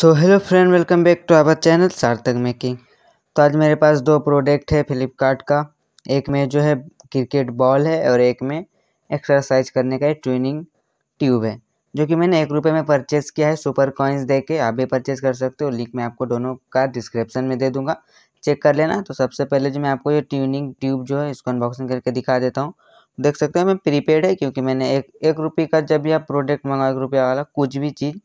So hello friend welcome back to our channel Sarthak making तो आज मेरे पास दो प्रोडक्ट है फ्लिपकार्ट का एक में जो है क्रिकेट बॉल है और एक में एक्सरसाइज करने का ट्यूनिंग ट्यूब है जो कि मैंने एक रुपये में परचेज़ किया है सुपर कॉइन्स दे के आप भी परचेज़ कर सकते हो लिंक मैं आपको दोनों का डिस्क्रिप्शन में दे दूँगा चेक कर लेना तो सबसे पहले जो मैं आपको ये ट्यूनिंग ट्यूब जो है इसको अनबॉक्सिंग करके दिखा देता हूँ देख सकते हो मैं प्रीपेड है क्योंकि मैंने एक एक रुपये का जब यह प्रोडक्ट मंगाओ एक रुपये वाला कुछ भी चीज़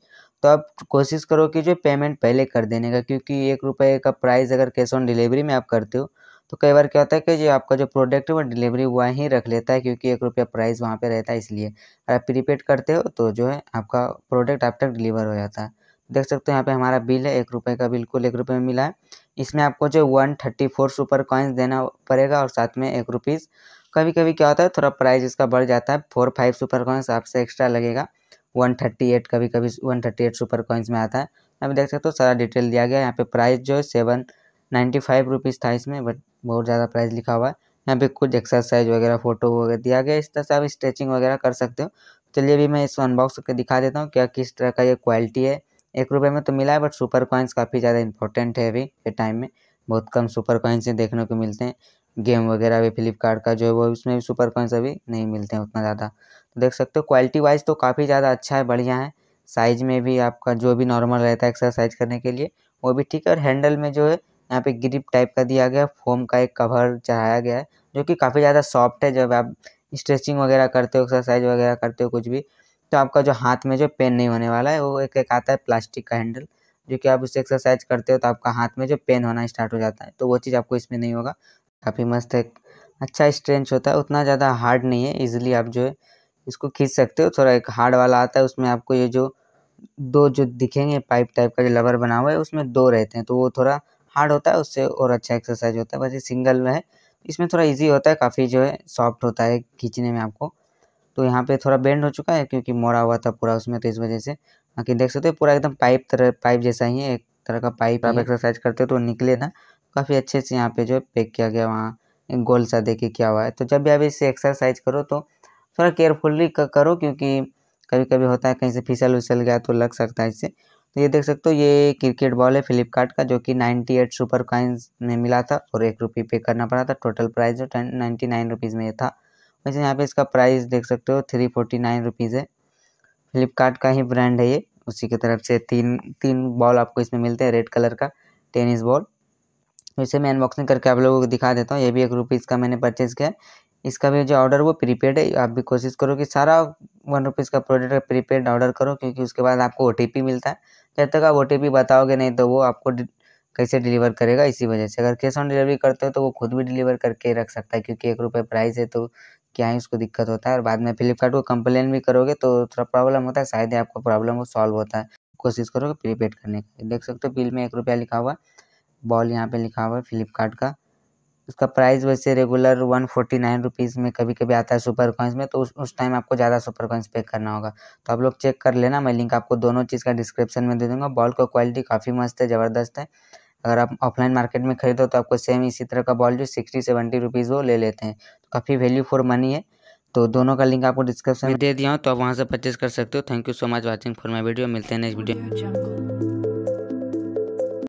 तो आप कोशिश करो कि जो पेमेंट पहले कर देने का क्योंकि एक रुपये का प्राइस अगर कैश ऑन डिलीवरी में आप करते हो तो कई बार क्या होता है कि जो आपका जो प्रोडक्ट है वो डिलीवरी ही रख लेता है क्योंकि एक रुपया प्राइस वहाँ पे रहता है इसलिए अगर आप प्रीपेड करते हो तो जो है आपका प्रोडक्ट आप तक डिलीवर हो जाता है देख सकते हो यहाँ पे हमारा बिल है एक रुपये का बिल्कुल एक रुपये में मिला है इसमें आपको जो one thirty four super coins देना पड़ेगा और साथ में एक रुपीज़ कभी कभी क्या होता है थोड़ा प्राइस इसका बढ़ जाता है फोर फाइव सुपर कॉइन्स आपसे एक्स्ट्रा लगेगा वन थर्टी एट कभी कभी one thirty eight super coins में आता है यहाँ पे देख सकते हो सारा डिटेल दिया गया है यहाँ पे प्राइस जो है सेवन नाइन्टी फाइव रुपीज़ था इसमें बट बहुत ज़्यादा प्राइस लिखा हुआ है यहाँ पे कुछ एक्सरसाइज वगैरह फोटो वगैरह दिया गया इस तरह से आप स्ट्रेचिंग वगैरह कर सकते हो चलिए अभी मैं इसको अनबॉक्स करके दिखा देता हूँ क्या किस तरह का ये क्वालिटी है एक रुपये में तो मिला है बट सुपर कॉइन्स काफ़ी ज़्यादा इंपॉर्टेंट है अभी के टाइम में बहुत कम सुपर कॉइन्स देखने को मिलते हैं गेम वगैरह भी फ्लिपकार्ट का जो है वो उसमें भी सुपर कॉइंस अभी नहीं मिलते हैं उतना ज़्यादा तो देख सकते हो क्वालिटी वाइज तो काफ़ी ज़्यादा अच्छा है बढ़िया है साइज़ में भी आपका जो भी नॉर्मल रहता है एक्सरसाइज करने के लिए वो भी ठीक है और हैंडल में जो है यहाँ पे ग्रिप टाइप का दिया गया फोम का एक कवर चढ़ाया गया है जो कि काफ़ी ज़्यादा सॉफ्ट है जब आप स्ट्रेचिंग वगैरह करते हो एक्सरसाइज वगैरह करते हो कुछ भी तो आपका जो हाथ में जो पेन नहीं होने वाला है वो एक एक आता है प्लास्टिक का हैंडल जो कि आप उससे एक्सरसाइज करते हो तो आपका हाथ में जो पेन होना स्टार्ट हो जाता है तो वो चीज़ आपको इसमें नहीं होगा काफ़ी मस्त है अच्छा स्ट्रेंच होता है उतना ज़्यादा हार्ड नहीं है ईजिली आप जो है इसको खींच सकते हो थोड़ा एक हार्ड वाला आता है उसमें आपको ये जो दो जो दिखेंगे पाइप टाइप का जो लवर बना हुआ है उसमें दो रहते हैं तो वो थोड़ा हार्ड होता है उससे और अच्छा एक्सरसाइज होता है बस ये सिंगल में है इसमें थोड़ा इजी होता है काफ़ी जो है सॉफ्ट होता है खींचने में आपको तो यहाँ पे थोड़ा बेंड हो चुका है क्योंकि मोड़ा हुआ था पूरा उसमें तो इस वजह से बाकी देख सकते हो पूरा एकदम पाइप तरह पाइप जैसा ही है एक तरह का पाइप आप हम्म। एक्सरसाइज करते हो तो निकले ना काफ़ी अच्छे से यहाँ पे जो है पैक किया गया वहाँ एक गोल सा दे के हुआ है तो जब भी आप इससे एक्सरसाइज करो तो थोड़ा केयरफुल्ली करो क्योंकि कभी कभी होता है कहीं से फिसल उसल गया तो लग सकता है इससे तो ये देख सकते हो ये क्रिकेट बॉल है फ्लिपकार्ट का जो कि नाइन्टी एट सुपर काइंस में मिला था और एक रुपये पे करना पड़ा था टोटल प्राइस जो टेन नाइन्टी नाइन रुपीज़ में था वैसे यहाँ पे इसका प्राइस देख सकते हो थ्री फोर्टी नाइन रुपीज़ है फ्लिपकार्ट का ही ब्रांड है ये उसी की तरफ से तीन तीन बॉल आपको इसमें मिलते हैं रेड कलर का टेनिस बॉल तो इसे मैं अनबॉक्सिंग करके आप लोगों को दिखा देता हूँ ये भी एक रुपीज़ का मैंने परचेज़ किया इसका भी जो ऑर्डर वो प्रीपेड है आप भी कोशिश करो कि सारा वन रुपीज़ का प्रोडक्ट प्रीपेड ऑर्डर करो क्योंकि उसके बाद आपको ओ मिलता है जब तक आप ओ बताओगे नहीं तो वो आपको कैसे डिलीवर करेगा इसी वजह से अगर कैश ऑन डिलीवरी करते हो तो वो खुद भी डिलीवर करके रख सकता है क्योंकि एक रुपये प्राइस है तो क्या है उसको दिक्कत होता है और बाद में फ्लिपकार्ट को कंप्लेन भी करोगे तो थोड़ा प्रॉब्लम होता है शायद आपको प्रॉब्लम वो सॉल्व होता है कोशिश करोगे प्रीपेड करने का देख सकते हो बिल में एक रुपया लिखा हुआ है बॉल यहाँ पे लिखा हुआ है फ्लिपकार्ट का उसका प्राइस वैसे regular one forty nine rupees में कभी कभी आता है सुपर कॉइंस में तो उस उस टाइम आपको ज़्यादा सुपर कॉइंस पे करना होगा तो आप लोग चेक कर लेना मैं लिंक आपको दोनों चीज़ का डिस्क्रिप्शन में दे दूँगा बॉल का क्वालिटी काफ़ी मस्त है ज़बरदस्त है अगर आप ऑफलाइन मार्केट में खरीदो तो आपको सेम इसी तरह का बॉल जो सिक्सटी सेवेंटी रुपीज़ वो ले लेते हैं तो काफ़ी वैल्यू फॉर मनी है तो दोनों का लिंक आपको डिस्क्रिप्शन में दे दिया हूँ तो आप वहाँ से परचेज कर सकते हो thank you so much watching for my video मिलते हैं नेक्स्ट वीडियो